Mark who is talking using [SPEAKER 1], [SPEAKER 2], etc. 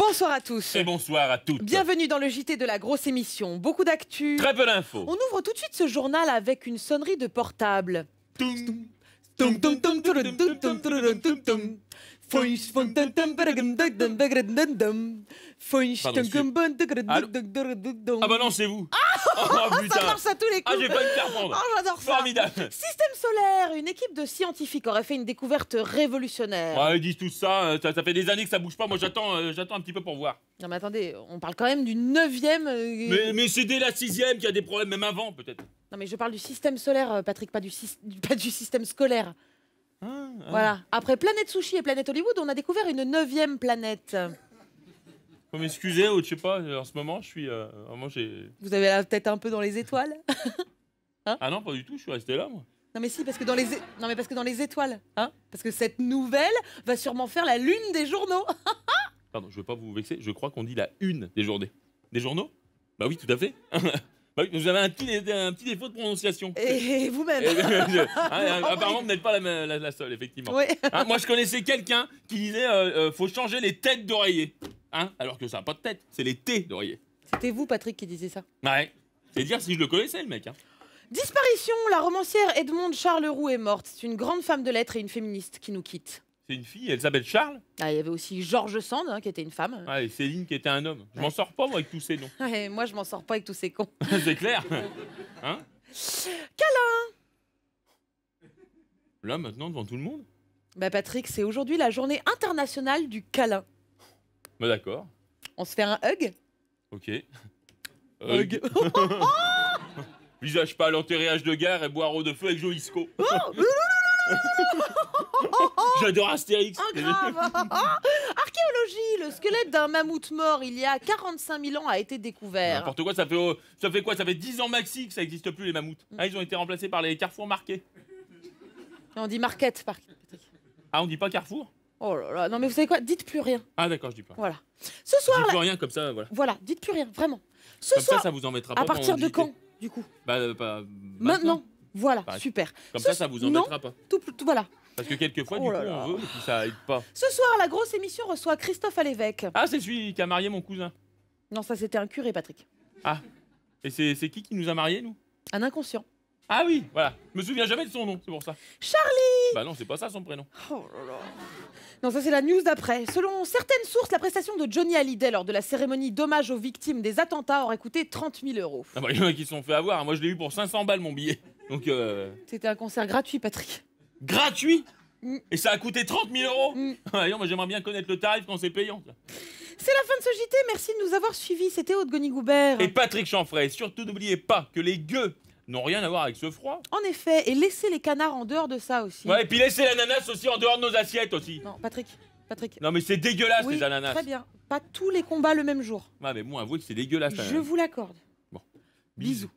[SPEAKER 1] Bonsoir à tous. Et bonsoir à toutes. Bienvenue dans le JT de la grosse émission. Beaucoup d'actu. Très peu d'infos. On ouvre tout de suite ce journal avec une sonnerie de portable. ah, bah non, c'est vous. Oh, ah, putain. ça marche à tous les ah, coups. Ah, j'ai pas une faire Oh, j'adore ça. Formidable. Système solaire, une équipe de scientifiques aurait fait une découverte révolutionnaire. Ouais,
[SPEAKER 2] ils disent tout ça. Euh, ça. fait des années que ça bouge pas. Moi, j'attends, euh, j'attends un petit peu pour voir.
[SPEAKER 1] Non, mais attendez, on parle quand même du 9 euh,
[SPEAKER 2] Mais, c'est dès la sixième qu'il y a des problèmes, même avant, peut-être.
[SPEAKER 1] Non, mais je parle du système solaire, Patrick, pas du, du système scolaire. Ah, voilà. Après Planète Sushi et Planète Hollywood, on a découvert une neuvième planète.
[SPEAKER 2] Faut m'excuser ou je sais pas, en ce moment, je suis. Euh,
[SPEAKER 1] vous avez la tête un peu dans les étoiles
[SPEAKER 2] hein Ah non, pas du tout, je suis resté là,
[SPEAKER 1] moi. Non mais si, parce que dans les, non mais parce que dans les étoiles, hein Parce que cette nouvelle va sûrement faire la lune des journaux.
[SPEAKER 2] Pardon, je veux pas vous vexer, je crois qu'on dit la une des journées. Des journaux Bah oui, tout à fait. Bah vous avez un petit, défaut de prononciation.
[SPEAKER 1] Et, vous-même. Euh, ah, euh, oh apparemment, vous
[SPEAKER 2] n'êtes pas la, seule, effectivement. Hein, moi, je connaissais quelqu'un qui disait il faut changer les têtes d'oreiller. Hein, alors que ça n'a pas de tête. C'est les T d'oreiller.
[SPEAKER 1] C'était vous, Patrick, qui disiez ça
[SPEAKER 2] Ouais. C'est dire si je le connaissais, le mec. Hein.
[SPEAKER 1] Disparition La romancière Edmond Charles Roux est morte. C'est une grande femme de lettres et une féministe qui nous quitte.
[SPEAKER 2] C'est une fille, elle s'appelle Charles
[SPEAKER 1] Ah, il y avait aussi Georges Sand, hein, qui était une femme.
[SPEAKER 2] Ah, et Céline, qui était un homme. Je m'en sors pas, avec tous ces noms.
[SPEAKER 1] moi, je m'en sors pas avec tous ces cons.
[SPEAKER 2] C'est clair. hein Câlin Là, maintenant, devant tout le monde
[SPEAKER 1] Bah, Patrick, c'est aujourd'hui la journée internationale du câlin. Bah, d'accord. On se fait un hug
[SPEAKER 2] Ok. Hug. Visage pas l'enterrage de gare et boire eau de feu avec Joisco. Oh, oh, oh, J'adore Astérix. Archéologie,
[SPEAKER 1] le squelette d'un mammouth mort il y a 45 000 ans a été découvert.
[SPEAKER 2] N'importe quoi, ça fait, ça fait quoi Ça fait 10 ans maxi que ça n'existe plus les mammouths. Mm. Ah, ils ont été remplacés par les carrefours
[SPEAKER 1] marqués. On dit marquette, par...
[SPEAKER 2] Ah, on dit pas carrefour
[SPEAKER 1] Oh là là, non mais vous savez quoi Dites plus rien.
[SPEAKER 2] Ah d'accord, je dis pas. Voilà. Ce soir. Dites plus rien comme ça, voilà.
[SPEAKER 1] Voilà, dites plus rien, vraiment. Ce comme Ça, ça vous embêtera pas. À partir de quand, du
[SPEAKER 2] coup bah, euh, maintenant.
[SPEAKER 1] Voilà, bah, super. Comme ça, ça vous embêtera non, pas. Tout, tout, voilà.
[SPEAKER 2] Parce que quelquefois, oh du coup, on veut et puis ça aide pas.
[SPEAKER 1] Ce soir, la grosse émission reçoit Christophe l'évêque Ah, c'est celui qui a marié mon cousin. Non, ça c'était un curé, Patrick.
[SPEAKER 2] Ah. Et c'est qui qui nous a mariés, nous Un inconscient. Ah oui, voilà. Je me souviens jamais de son nom, c'est pour ça. Charlie Bah non, c'est pas ça son prénom. Oh là là.
[SPEAKER 1] Non, ça c'est la news d'après. Selon certaines sources, la prestation de Johnny Hallyday lors de la cérémonie d'hommage aux victimes des attentats aurait coûté 30 000 euros.
[SPEAKER 2] Ah bah, il y en a qui se sont fait avoir. Moi, je l'ai eu pour 500 balles mon billet. Donc. Euh,
[SPEAKER 1] C'était un concert gratuit, Patrick.
[SPEAKER 2] Gratuit mm. Et ça a coûté 30 000 euros mm. Ah, moi j'aimerais bien connaître le tarif quand c'est payant.
[SPEAKER 1] C'est la fin de ce JT, merci de nous avoir suivis. C'était Aude Goni-Goubert.
[SPEAKER 2] Et Patrick Chanfray. Surtout n'oubliez pas que les gueux n'ont rien à voir avec ce
[SPEAKER 1] froid. En effet, et laisser les canards en dehors de ça aussi. Ouais, et
[SPEAKER 2] puis laisser l'ananas aussi en dehors de nos assiettes aussi. Non,
[SPEAKER 1] Patrick, Patrick. Non,
[SPEAKER 2] mais c'est dégueulasse ces les ananas. Très
[SPEAKER 1] bien. Pas tous les combats le même jour.
[SPEAKER 2] Ouais, mais moi, avouez que c'est dégueulasse. Je
[SPEAKER 1] vous l'accorde. Bon. Bisous.